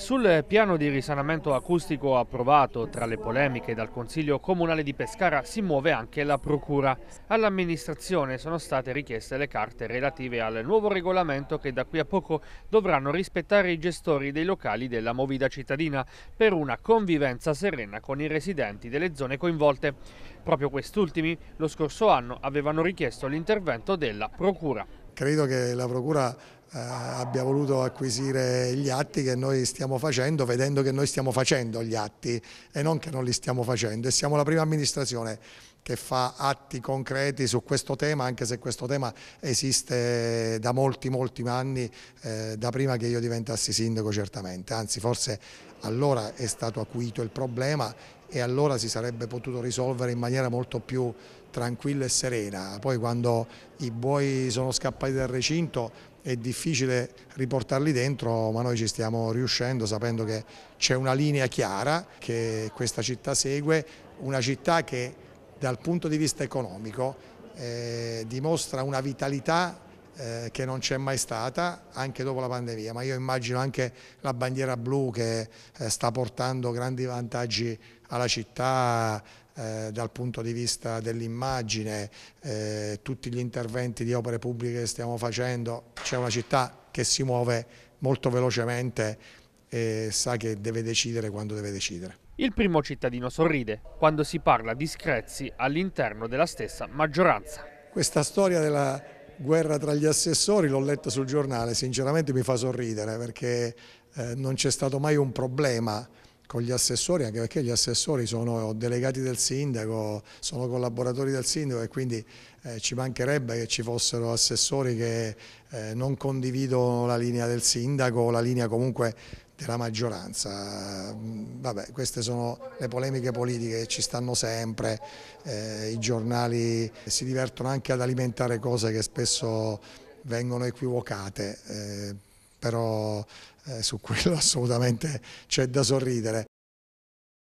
Sul piano di risanamento acustico approvato, tra le polemiche dal Consiglio Comunale di Pescara si muove anche la Procura. All'amministrazione sono state richieste le carte relative al nuovo regolamento che da qui a poco dovranno rispettare i gestori dei locali della movida cittadina per una convivenza serena con i residenti delle zone coinvolte. Proprio quest'ultimi lo scorso anno avevano richiesto l'intervento della Procura. Credo che la Procura eh, abbia voluto acquisire gli atti che noi stiamo facendo vedendo che noi stiamo facendo gli atti e non che non li stiamo facendo e siamo la prima amministrazione che fa atti concreti su questo tema anche se questo tema esiste da molti molti anni eh, da prima che io diventassi sindaco certamente anzi forse allora è stato acuito il problema e allora si sarebbe potuto risolvere in maniera molto più tranquilla e serena. Poi quando i buoi sono scappati dal recinto è difficile riportarli dentro, ma noi ci stiamo riuscendo sapendo che c'è una linea chiara che questa città segue, una città che dal punto di vista economico eh, dimostra una vitalità eh, che non c'è mai stata anche dopo la pandemia, ma io immagino anche la bandiera blu che eh, sta portando grandi vantaggi alla città eh, dal punto di vista dell'immagine, eh, tutti gli interventi di opere pubbliche che stiamo facendo, c'è una città che si muove molto velocemente e sa che deve decidere quando deve decidere. Il primo cittadino sorride quando si parla di screzzi all'interno della stessa maggioranza. Questa storia della guerra tra gli assessori l'ho letta sul giornale, sinceramente mi fa sorridere perché eh, non c'è stato mai un problema con gli assessori, anche perché gli assessori sono delegati del sindaco, sono collaboratori del sindaco e quindi eh, ci mancherebbe che ci fossero assessori che eh, non condividono la linea del sindaco o la linea comunque della maggioranza. Mm, vabbè, queste sono le polemiche politiche che ci stanno sempre, eh, i giornali si divertono anche ad alimentare cose che spesso vengono equivocate. Eh però eh, su quello assolutamente c'è da sorridere.